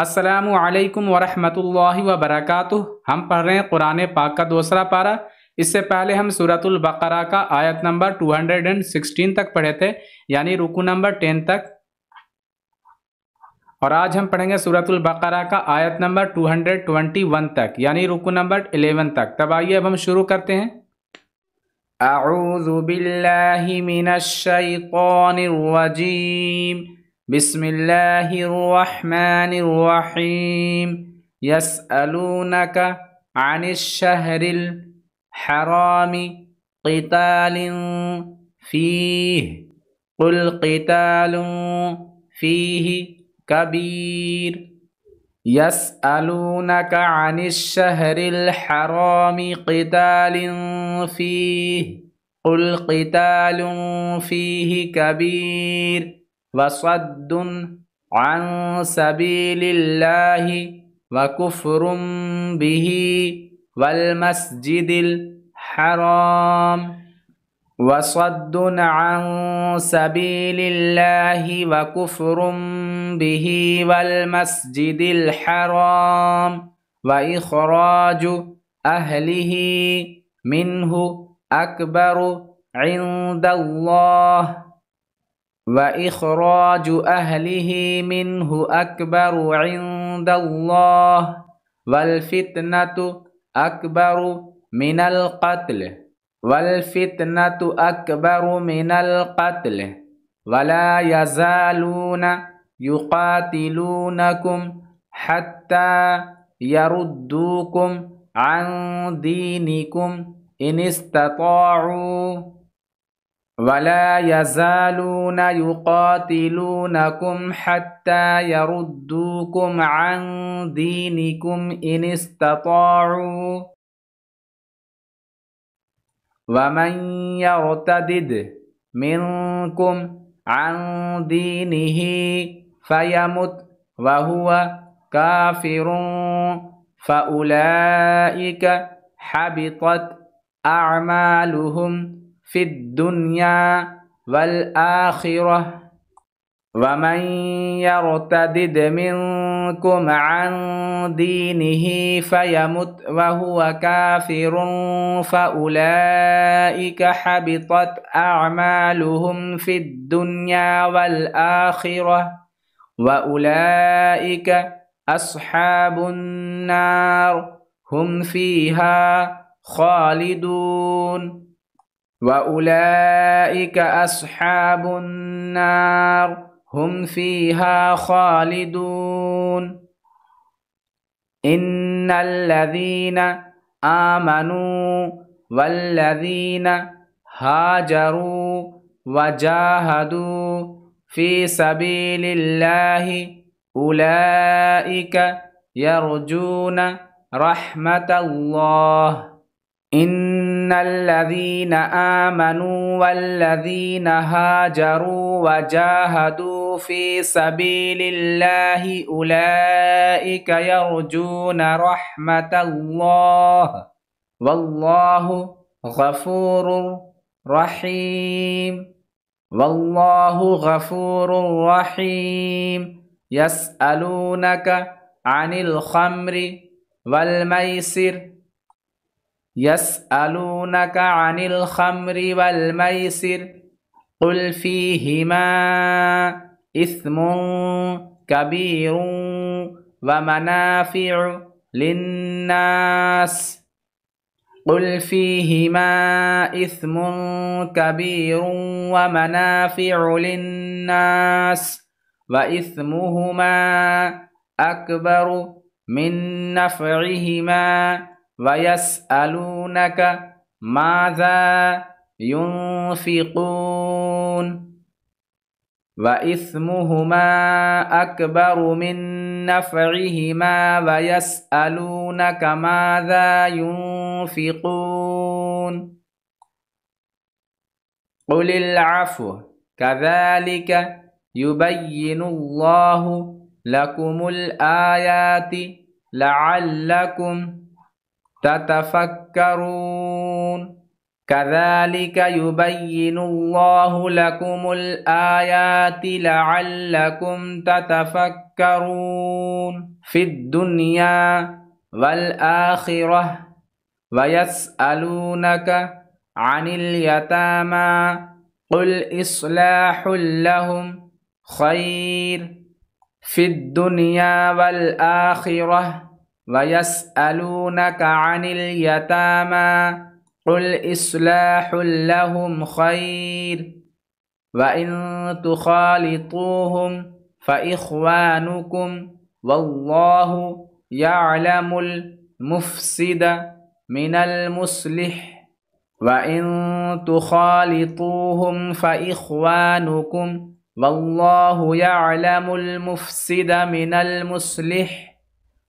असलकम वरहमल वबरक हम पढ़ रहे हैं कुरान पाक का दूसरा पारा इससे पहले हम सूरतुल बकरा का आयत नंबर 216 तक पढ़े थे यानी रुकू नंबर 10 तक और आज हम पढ़ेंगे सूरतुल बकरा का आयत नंबर 221 तक यानी रुकू नंबर 11 तक तब आइए अब हम शुरू करते हैं अऊज़ु बिल्लाहि मिनश शैतानिर रजीम بسم الله الرحمن الرحيم يسألونك عن الشهر الحرام قتال فيه قل قتال فيه كبير يسألونك عن الشهر الحرام قتال فيه قل قتال فيه كبير وصد عن سبيل الله وكفر به والمسجد الحرام وصد عن سبيل الله وكفر به والمسجد الحرام وإخراج أهله منه أكبر عند الله واخراج اهله منه اكبر عند الله والفتنه اكبر من القتل والفتنه اكبر من القتل ولا يزالون يقاتلونكم حتى يردوكم عن دينكم ان استطاعوا ولا يزالون يقاتلونكم حتى يردوكم عن دينكم إن استطاعوا ومن يرتدد منكم عن دينه فيمت وهو كافر فأولئك حبطت أعمالهم في الدنيا والآخرة ومن يرتدد منكم عن دينه فيمت وهو كافر فأولئك حبطت أعمالهم في الدنيا والآخرة وأولئك أصحاب النار هم فيها خالدون واولئك اصحاب النار هم فيها خالدون ان الذين امنوا والذين هاجروا وجاهدوا في سبيل الله اولئك يرجون رحمه الله إن ان الذين امنوا والذين هاجروا وجاهدوا في سبيل الله اولئك يرجون رحمه الله والله غفور رحيم والله غفور رحيم يسالونك عن الخمر والميسر يسألونك عن الخمر والميسر قل فيهما إثم كبير ومنافع للناس قل فيهما إثم كبير ومنافع للناس وإثمهما أكبر من نفعهما ويسألونك ماذا ينفقون وإثمهما أكبر من نفعهما ويسألونك ماذا ينفقون قل العفو كذلك يبين الله لكم الآيات لعلكم تتفكرون كذلك يبين الله لكم الآيات لعلكم تتفكرون في الدنيا والآخرة ويسألونك عن اليتامى قل إصلاح لهم خير في الدنيا والآخرة ويسألونك عن اليتامى قل إصلاح لهم خير وإن تخالطوهم فإخوانكم والله يعلم المفسد من المصلح وإن تخالطوهم فإخوانكم والله يعلم المفسد من المصلح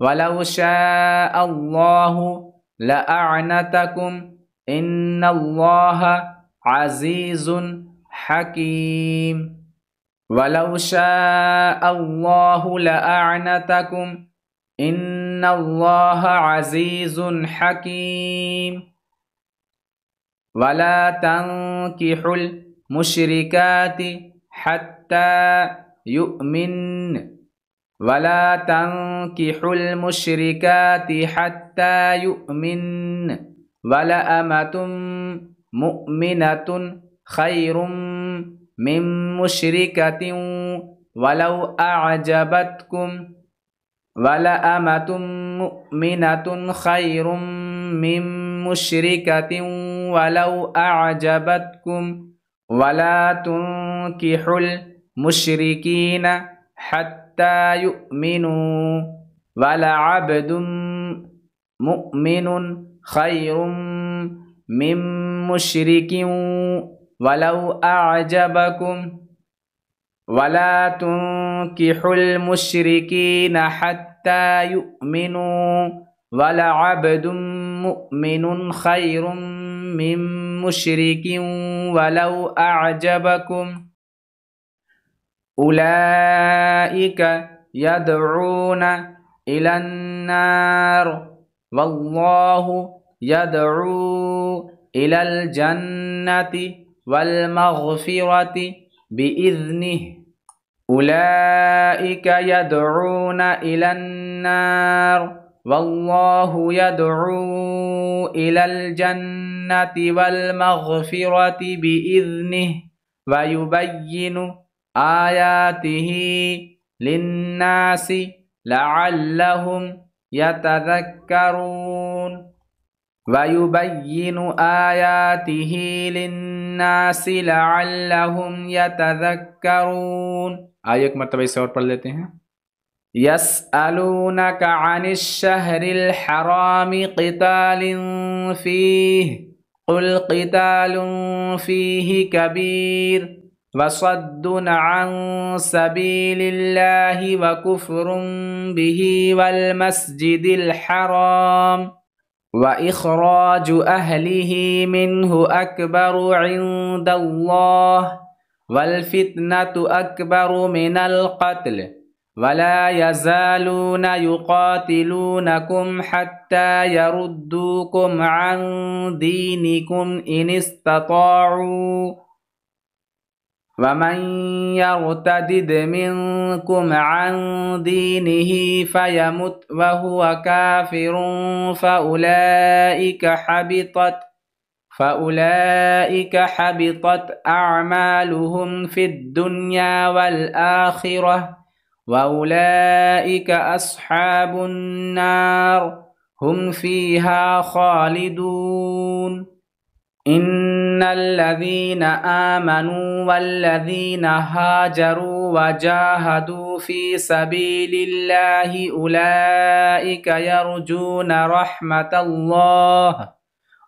ولو شاء الله لأعنتكم إن الله عزيز حكيم ولو شاء الله لأعنتكم إن الله عزيز حكيم ولا تنكحوا المشركات حتى يؤمن ولا تنكحوا المشركات حتى يؤمن ولأمة مؤمنة خير من مشركة ولو أعجبتكم أمة مؤمنة خير من مشركة ولو أعجبتكم ولا تنكحوا المشركين حتى حتى يؤمنوا ولعبد مؤمن خير من مشرك ولو أعجبكم ولا تنكحوا المشركين حتى يؤمنوا ولعبد مؤمن خير من مشرك ولو أعجبكم أولئك يدعون إلى النار والله يدعو إلى الجنة والمغفرة بإذنه أولئك يدعون إلى النار والله يدعو إلى الجنة والمغفرة بإذنه ويبين آياته للناس لعلهم يتذكرون ويبين آياته للناس لعلهم يتذكرون آية مرتبة اسے اور لیتے ہیں يسألونك عن الشهر الحرام قتال فيه قل قتال فيه كبير وصد عن سبيل الله وكفر به والمسجد الحرام واخراج اهله منه اكبر عند الله والفتنه اكبر من القتل ولا يزالون يقاتلونكم حتى يردوكم عن دينكم ان استطاعوا ومن يرتدد منكم عن دينه فيمت وهو كافر فأولئك حبطت فأولئك حبطت أعمالهم في الدنيا والآخرة وأولئك أصحاب النار هم فيها خالدون إن الذين آمنوا والذين هاجروا وجاهدوا في سبيل الله أولئك يرجون رحمة الله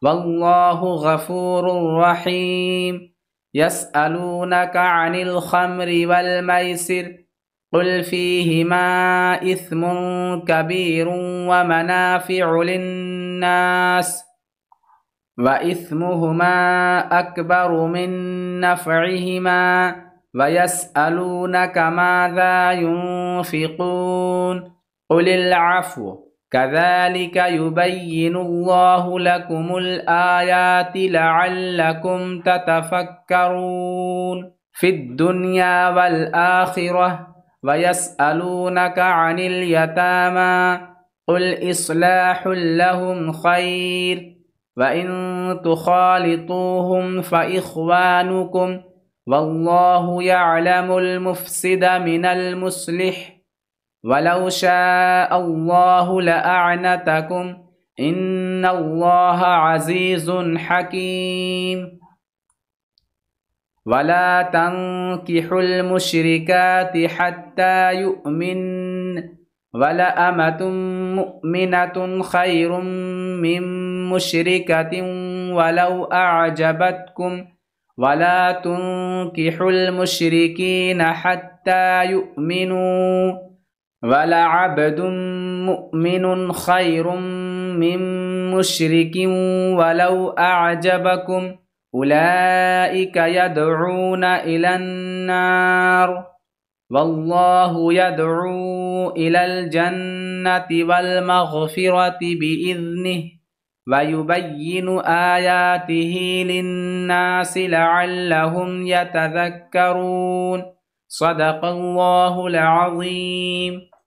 والله غفور رحيم يسألونك عن الخمر والميسر قل فيهما إثم كبير ومنافع للناس ۖ واثمهما اكبر من نفعهما ويسالونك ماذا ينفقون قل العفو كذلك يبين الله لكم الايات لعلكم تتفكرون في الدنيا والاخره ويسالونك عن اليتامى قل اصلاح لهم خير وإن تخالطوهم فإخوانكم والله يعلم المفسد من المصلح ولو شاء الله لأعنتكم إن الله عزيز حكيم ولا تنكح المشركات حتى يؤمن ولأمة مؤمنة خير من مشركة ولو أعجبتكم ولا تنكحوا المشركين حتى يؤمنوا ولعبد مؤمن خير من مشرك ولو أعجبكم أولئك يدعون إلى النار والله يدعو إلى الجنة والمغفرة بإذنه ويبين آياته للناس لعلهم يتذكرون صدق الله العظيم